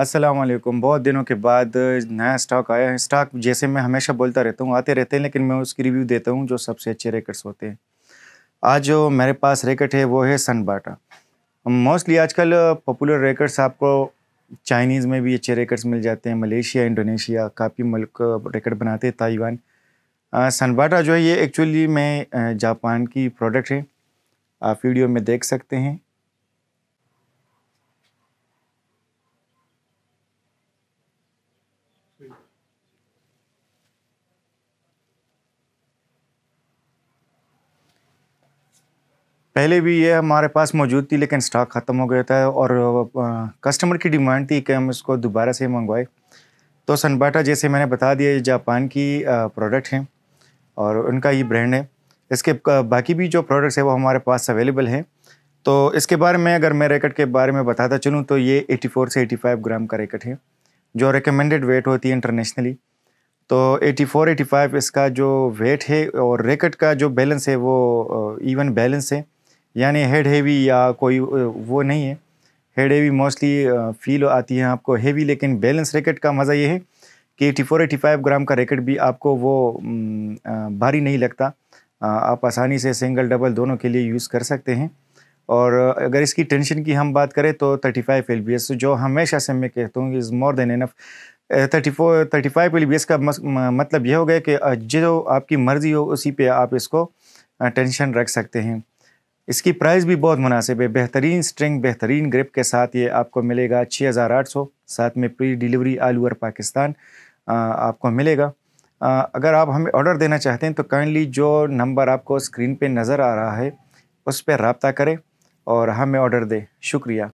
अस्सलाम वालेकुम बहुत दिनों के बाद नया स्टॉक आया है स्टॉक जैसे मैं हमेशा बोलता रहता हूँ आते रहते हैं लेकिन मैं उसकी रिव्यू देता हूँ जो सबसे अच्छे रेकर्ड्स होते हैं आज जो मेरे पास रेकर्ड है वो है सन बाटा मोस्टली आजकल पॉपुलर रेकर्ड्स आपको चाइनीज़ में भी अच्छे रेकर्ड्स मिल जाते हैं मलेशिया इंडोनेशिया काफ़ी मुल्क रेकर्ड बनाते हैं ताइवान बाटा जो है ये एक्चुअली में जापान की प्रोडक्ट है आप वीडियो में देख सकते हैं पहले भी ये हमारे पास मौजूद थी लेकिन स्टॉक ख़त्म हो गया था और कस्टमर की डिमांड थी कि हम इसको दोबारा से मंगवाए तो सनबाटा जैसे मैंने बता दिया ये जापान की प्रोडक्ट हैं और उनका ये ब्रांड है इसके बाकी भी जो प्रोडक्ट्स है वो हमारे पास अवेलेबल हैं तो इसके बारे में अगर मैं रैकेट के बारे में बताता चलूँ तो ये 84 से 85 ग्राम का रैकेट है जो रिकमेंडेड वेट होती है इंटरनेशनली तो 84 85 इसका जो वेट है और रैकेट का जो बैलेंस है वो इवन बैलेंस है यानी हेड हेवी या कोई वो नहीं है हेड हेवी मोस्टली फील आती है आपको हेवी लेकिन बैलेंस रैकेट का मज़ा ये है कि eighty four eighty five gram का रैकेट भी आपको वो भारी नहीं लगता आप आसानी से सिंगल डबल दोनों के लिए यूज़ कर सकते हैं और अगर इसकी टेंशन की हम बात करें तो 35 एल बी एस जो हमेशा से मैं कहता हूँ is more than enough 34 35 L B S का मतलब यह हो गया कि जो आपकी मर्ज़ी हो उसी पे आप इसको टेंशन रख सकते हैं इसकी प्राइस भी बहुत मुनासिब है बेहतरीन स्ट्रिंग बेहतरीन ग्रिप के साथ ये आपको मिलेगा छः हज़ार आठ सौ साथ में pre delivery all over Pakistan आपको मिलेगा आ, अगर आप हमें ऑर्डर देना चाहते हैं तो काइंडली जो नंबर आपको स्क्रीन पे नज़र आ रहा है उस पर रबता करें और हमें ऑर्डर दें शुक्रिया